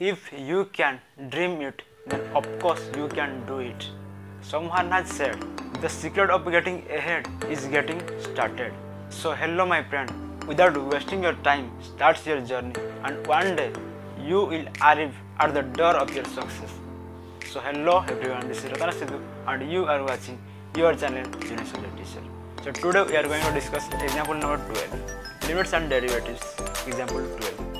If you can dream it, then of course you can do it. Someone has said, the secret of getting ahead is getting started. So hello my friend, without wasting your time, start your journey and one day you will arrive at the door of your success. So hello everyone, this is Ratana Sidhu and you are watching your channel Universal Teacher. So today we are going to discuss example number 12, limits and derivatives, example 12.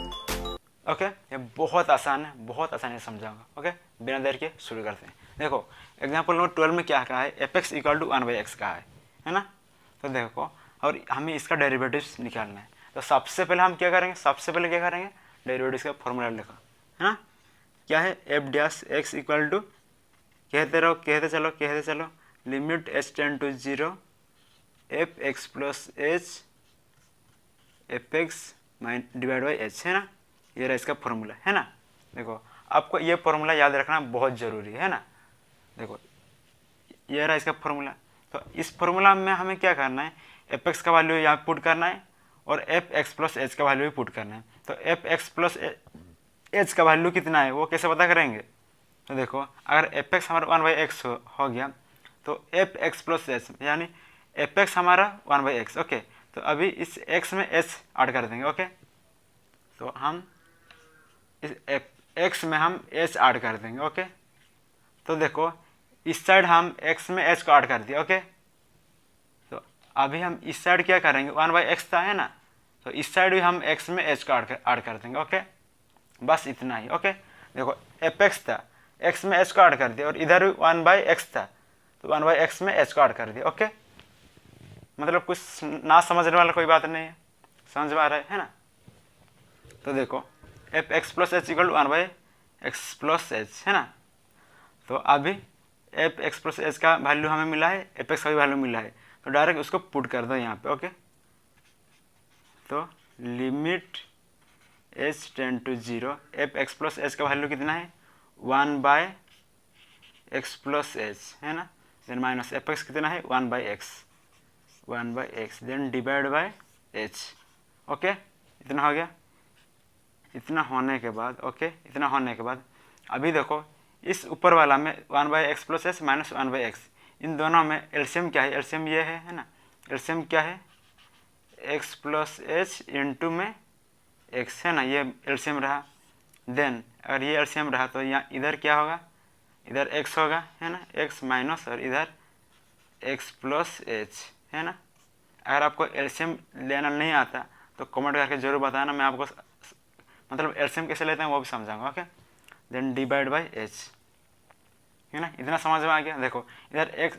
Okay ये बहुत आसान है बहुत आसानी से समझाऊंगा okay बिना देर के शुरू करते हैं देखो एग्जाम्पल नंबर ट्वेल्व में क्या कहा है F X equal to one by X कहा है है ना तो देखो और हमें इसका डेरिवेटिव्स निकालना है तो सबसे पहले हम क्या करेंगे सबसे पहले क्या करेंगे डेरिवेटिव्स का फॉर्मूला लिखा है ना क्या है F dash X equal to कहते रहो कहते चलो कहते चलो limit H tends to zero F X plus H F X minus divide by H है ना ये रहा इसका फॉर्मूला है ना देखो आपको ये फॉर्मूला याद रखना बहुत ज़रूरी है ना देखो ये रहा इसका फॉर्मूला तो इस फॉर्मूला में हमें क्या करना है एफ एक्स का वैल्यू यहाँ पुट करना है और एफ एक्स प्लस एच का वैल्यू भी पुट करना है तो एफ एक्स प्लस एच का वैल्यू कितना है वो कैसे पता करेंगे तो देखो अगर एफ एक्स हमारा वन बाई एक्स हो, हो गया तो एफ एक्स प्लस एच यानी एफ एक्स हमारा वन बाई एक्स ओके तो अभी इस एक्स में एच ऐड कर देंगे ओके तो हम इस एक्स में हम एच ऐड कर देंगे ओके तो देखो इस साइड हम एक्स में एच को ऐड कर दिया ओके तो अभी हम इस साइड क्या करेंगे वन बाई एक्स था तो है ना तो इस साइड भी हम एक्स में एच को ऐड कर ऐड कर देंगे ओके बस इतना ही ओके देखो एफ एक्स था एक्स में एच को ऐड कर दिया और इधर भी वन बाई एक्स था तो वन बाई एक्स में एच को ऐड कर दिया ओके मतलब कुछ ना समझने वाला कोई बात नहीं है समझ में आ रहा है ना तो देखो F X plus H equal to one by X plus H है ना तो अभी एफ एक्स प्लस एच का वैल्यू हमें मिला है एफ एक्स का भी वैल्यू मिला है तो डायरेक्ट उसको पुट कर दो यहाँ पे ओके तो limit H tends to zero F X plus H का वैल्यू कितना है one by X plus H है ना देन माइनस एफ एक्स कितना है one by X one by X then divide by H okay इतना हो गया इतना होने के बाद ओके इतना होने के बाद अभी देखो इस ऊपर वाला में one by X plus S minus one by X इन दोनों में एल्शियम क्या है एल्शियम ये है है ना एल्शियम क्या है एक्स प्लस एच इंटू में एक्स है ना ये एल्शियम रहा देन अगर ये एल्शियम रहा तो यहाँ इधर क्या होगा इधर एक्स होगा है ना एक्स माइनस और इधर एक्स प्लस एच है ना अगर आपको एल्शियम लेना नहीं आता तो कमेंट करके ज़रूर बताना मैं आपको मतलब एल्सियम कैसे लेते हैं वो भी समझाऊंगा okay then divide by H है ना इतना समझ में आ गया देखो इधर एक्स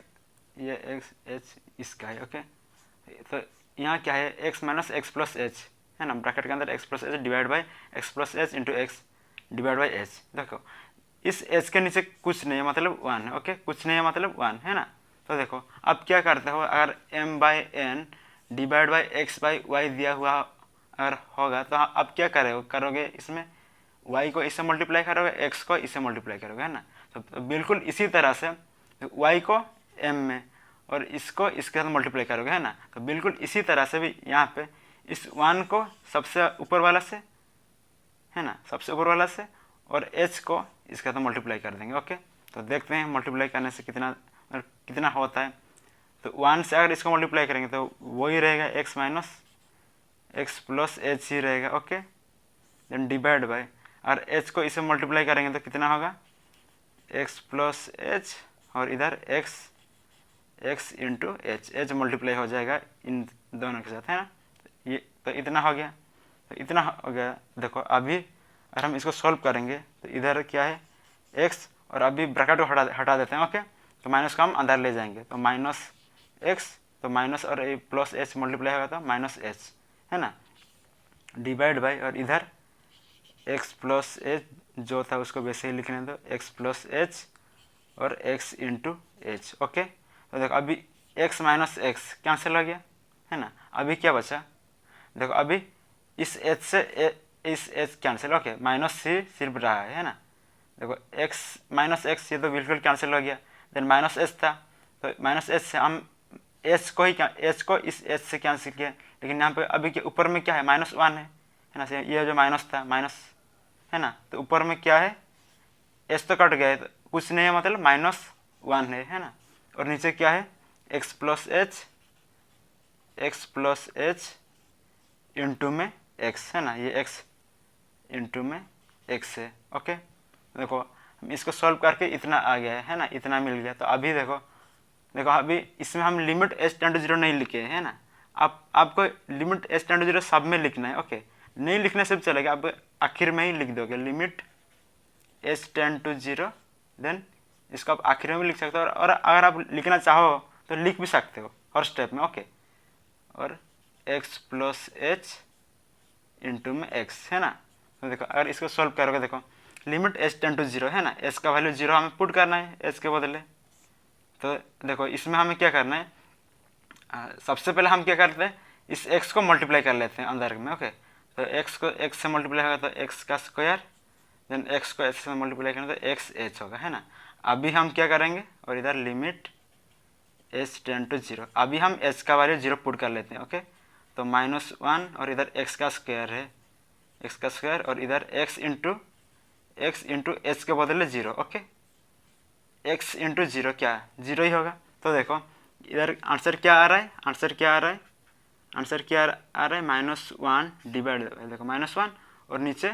ये एक्स एच इसका है ओके तो यहाँ क्या है X minus X plus H है ना ब्रैकेट के अंदर X plus H divide by X plus H into X divide by H देखो इस एच के नीचे कुछ नहीं है मतलब वन है ओके कुछ नहीं है मतलब वन है ना तो देखो अब क्या करते हो अगर M by N divide by X by Y दिया हुआ अगर होगा तो हाँ, अब क्या करोगे करोगे इसमें वाई को इससे मल्टीप्लाई करोगे एक्स को इससे मल्टीप्लाई करोगे है ना तो, तो बिल्कुल इसी तरह से वाई को एम में और इसको इसके साथ मल्टीप्लाई करोगे है ना तो बिल्कुल इसी तरह से भी यहाँ पे इस वन को सबसे ऊपर वाला से है ना सबसे ऊपर वाला से और एच को इसके साथ मल्टीप्लाई कर देंगे ओके तो देखते हैं मल्टीप्लाई करने से कितना कितना होता है तो वन से अगर इसको मल्टीप्लाई करेंगे तो वही रहेगा X minus X plus H ही रहेगा ओके देन डिवाइड बाय और एच को इसे मल्टीप्लाई करेंगे तो कितना होगा एक्स प्लस एच और इधर X X into H H multiply हो जाएगा इन दोनों के साथ है ना ये तो इतना हो गया तो इतना हो गया देखो अभी अगर हम इसको सॉल्व करेंगे तो इधर क्या है एक्स और अभी ब्रैकेट को हटा हटा देते हैं ओके तो माइनस को हम अंदर ले जाएंगे तो माइनस एक्स तो माइनस और प्लस एच मल्टीप्लाई होगा तो माइनस एच है ना डिवाइड बाई और इधर x प्लस एच जो था उसको वैसे ही लिखने दो x प्लस एच और x इंटू एच ओके तो देखो अभी x माइनस एक्स कैंसिल हो गया है ना अभी क्या बचा देखो अभी इस एच से ए, इस H cancel okay minus C सिर्फ रहा है है ना देखो x माइनस एक्स ये तो बिल्कुल कैंसिल हो गया देन माइनस एच था तो माइनस एच से हम एस को ही क्या एस को इस एस से कैंसिल किया लेकिन यहाँ पे अभी के ऊपर में क्या है माइनस वन है है ना ये जो माइनस था माइनस है ना तो ऊपर में क्या है एस तो कट गया है तो कुछ नहीं है मतलब माइनस वन है है ना और नीचे क्या है X plus H X plus H into में एक्स है ना ये एक्स इंटू में एक्स है ओके देखो इसको सॉल्व करके इतना आ गया है, है ना इतना मिल गया तो अभी देखो देखो अभी इसमें हम limit S tends to zero नहीं लिखे है ना आप आपको limit S tends to zero सब में लिखना है ओके नहीं लिखने से भी चलेगा आप आखिर में ही लिख दोगे limit S tends to zero then इसको आप आखिर में भी लिख सकते हो और अगर आप लिखना चाहो तो लिख भी सकते हो हर स्टेप में ओके और एक्स प्लस एच इंटू में एक्स है ना तो देखो अगर इसको सॉल्व करोगे देखो limit H tends to zero है ना एस का वैल्यू जीरो हमें पुट करना है एच के बदले तो देखो इसमें हमें क्या करना है सबसे पहले हम क्या करते हैं इस एक्स को मल्टीप्लाई कर लेते हैं अंदर में ओके तो एक्स को एक्स से मल्टीप्लाई होगा तो एक्स का स्क्वायर देन एक्स को एच से मल्टीप्लाई करें तो एक्स एच होगा है ना अभी हम क्या करेंगे और इधर limit H tends to zero अभी हम एच का वैल्यू जीरो पुट कर लेते हैं ओके तो माइनस वन और इधर एक्स का स्क्वायर है एक्स का स्क्वायर और इधर X into X into H के बदले zero okay X into zero क्या है जीरो ही होगा तो देखो इधर आंसर क्या आ रहा है आंसर क्या आ रहा है आंसर क्या आ रहा है माइनस वन डिवाइड देखो माइनस वन और नीचे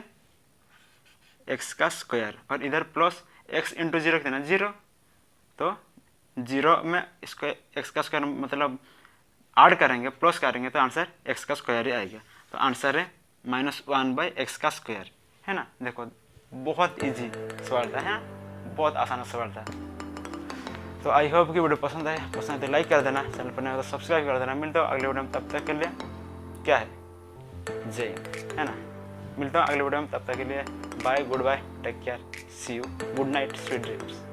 एक्स का स्क्वायर और इधर प्लस एक्स इंटू जीरो कितना जीरो तो जीरो में इसको एक्स का स्क्वायर मतलब ऐड करेंगे प्लस करेंगे तो आंसर एक्स का स्क्वायर ही आएगा तो आंसर है माइनस वन बाई एक्स का स्क्वायर है ना देखो बहुत इजी सवाल था है ना बहुत आसान से बढ़ता है तो आई होप कि वीडियो पसंद आए पसंद आए तो लाइक कर देना चैनल पर नहीं तो सब्सक्राइब कर देना मिलता हूँ अगले वीडियो में तब तक के लिए क्या है जय है ना मिलता हूँ अगले वीडियो में तब तक के लिए bye goodbye take care see you good night sweet dreams